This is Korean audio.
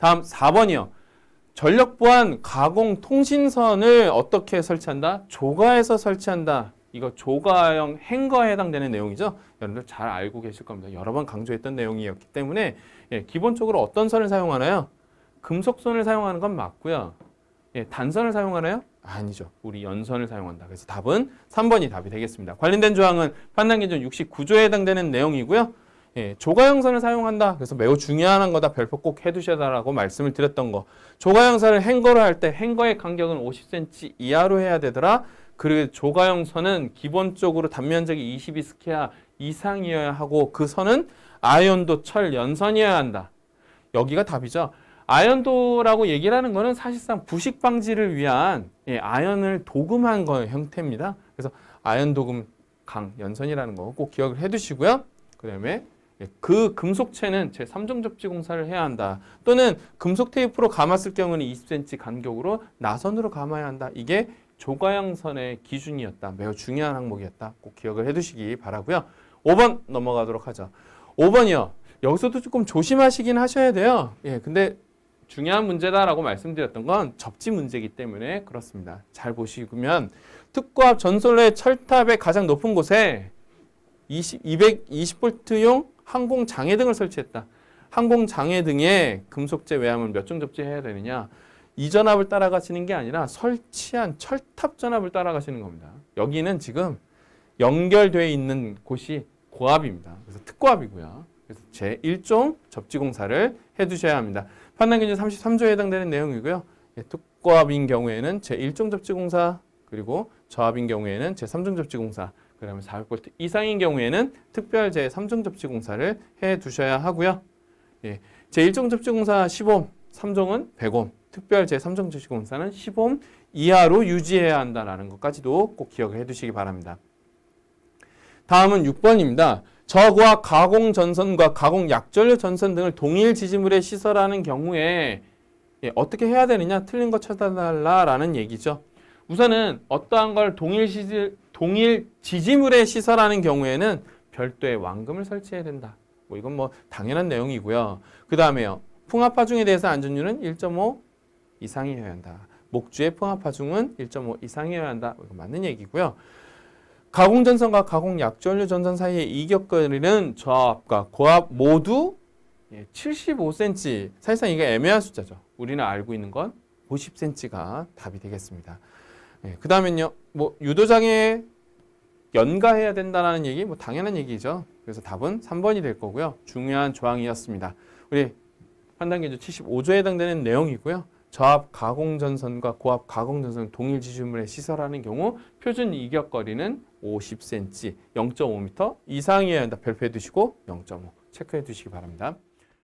다음 4번이요. 전력 보안 가공 통신선을 어떻게 설치한다? 조가에서 설치한다. 이거 조가형 행거에 해당되는 내용이죠. 여러분들 잘 알고 계실 겁니다. 여러 번 강조했던 내용이었기 때문에 예, 기본적으로 어떤 선을 사용하나요? 금속선을 사용하는 건 맞고요. 예, 단선을 사용하나요? 아니죠. 우리 연선을 사용한다. 그래서 답은 3번이 답이 되겠습니다. 관련된 조항은 판단 기준 69조에 해당되는 내용이고요. 예, 조가형사를 사용한다. 그래서 매우 중요한 거다. 별표 꼭 해두셔야라고 말씀을 드렸던 거. 조가형사를 행거로 할 때 행거의 간격은 50cm 이하로 해야 되더라. 그리고 조가형선은 기본적으로 단면적이 22스퀘어 이상이어야 하고 그 선은 아연도 철 연선이어야 한다. 여기가 답이죠. 아연도라고 얘기를 하는 거는 사실상 부식 방지를 위한 예, 아연을 도금한 거 형태입니다. 그래서 아연 도금 강 연선이라는 거 꼭 기억을 해두시고요. 그 다음에 예, 그 금속체는 제 3종 접지 공사를 해야 한다. 또는 금속 테이프로 감았을 경우는 20cm 간격으로 나선으로 감아야 한다. 이게 조가양선의 기준이었다. 매우 중요한 항목이었다. 꼭 기억을 해두시기 바라고요. 5번 넘어가도록 하죠. 5번이요. 여기서도 조금 조심하시긴 하셔야 돼요. 예, 근데 중요한 문제다라고 말씀드렸던 건 접지 문제이기 때문에 그렇습니다. 잘 보시면 특구압 전솔의 철탑의 가장 높은 곳에 20, 220볼트용 항공장애 등을 설치했다. 항공장애 등에 금속재 외함을 몇 종 접지해야 되느냐. 이 전압을 따라가시는 게 아니라 설치한 철탑 전압을 따라가시는 겁니다. 여기는 지금 연결되어 있는 곳이 고압입니다. 그래서 특고압이고요. 그래서 제1종 접지공사를 해두셔야 합니다. 판단기준 33조에 해당되는 내용이고요. 예, 특고압인 경우에는 제1종 접지공사 그리고 저압인 경우에는 제3종 접지공사 그러면 4월0 v 이상인 경우에는 특별 제3종 접지공사를 해 두셔야 하고요. 예, 제1종 접지공사 10옴, 3종은 100옴, 특별 제3종 접지공사는 10옴 이하로 유지해야 한다는 것까지도 꼭 기억을 해두시기 바랍니다. 다음은 6번입니다. 저과 가공 전선과 가공 약절 전선 등을 동일 지지물에 시설하는 경우에 예, 어떻게 해야 되느냐? 틀린 거찾아달라라 얘기죠. 우선은 어떠한 걸 동일 시설, 동일 지지물의 시설하는 경우에는 별도의 왕금을 설치해야 된다. 뭐 이건 뭐 당연한 내용이고요. 그 다음에요. 풍합파중에 대해서 안전율은 1.5 이상이어야 한다. 목주의 풍합파중은1.5 이상이어야 한다. 뭐 이거 맞는 얘기고요. 가공전선과 가공약전류 전선 사이의 이격거리는 저압과 고압 모두 75cm. 예, 사실상 이게 애매한 숫자죠. 우리는 알고 있는 건 50cm가 답이 되겠습니다. 예, 그 다음은요. 뭐 유도장애 연가해야 된다는 얘기 뭐 당연한 얘기죠. 그래서 답은 3번이 될 거고요. 중요한 조항이었습니다. 우리 판단기준 75조에 해당되는 내용이고요. 저압 가공전선과 고압 가공전선 동일 지준물에 시설하는 경우 표준 이격거리는 50cm, 0.5m 이상이어야 한다. 별표해 두시고 0.5 체크해 두시기 바랍니다.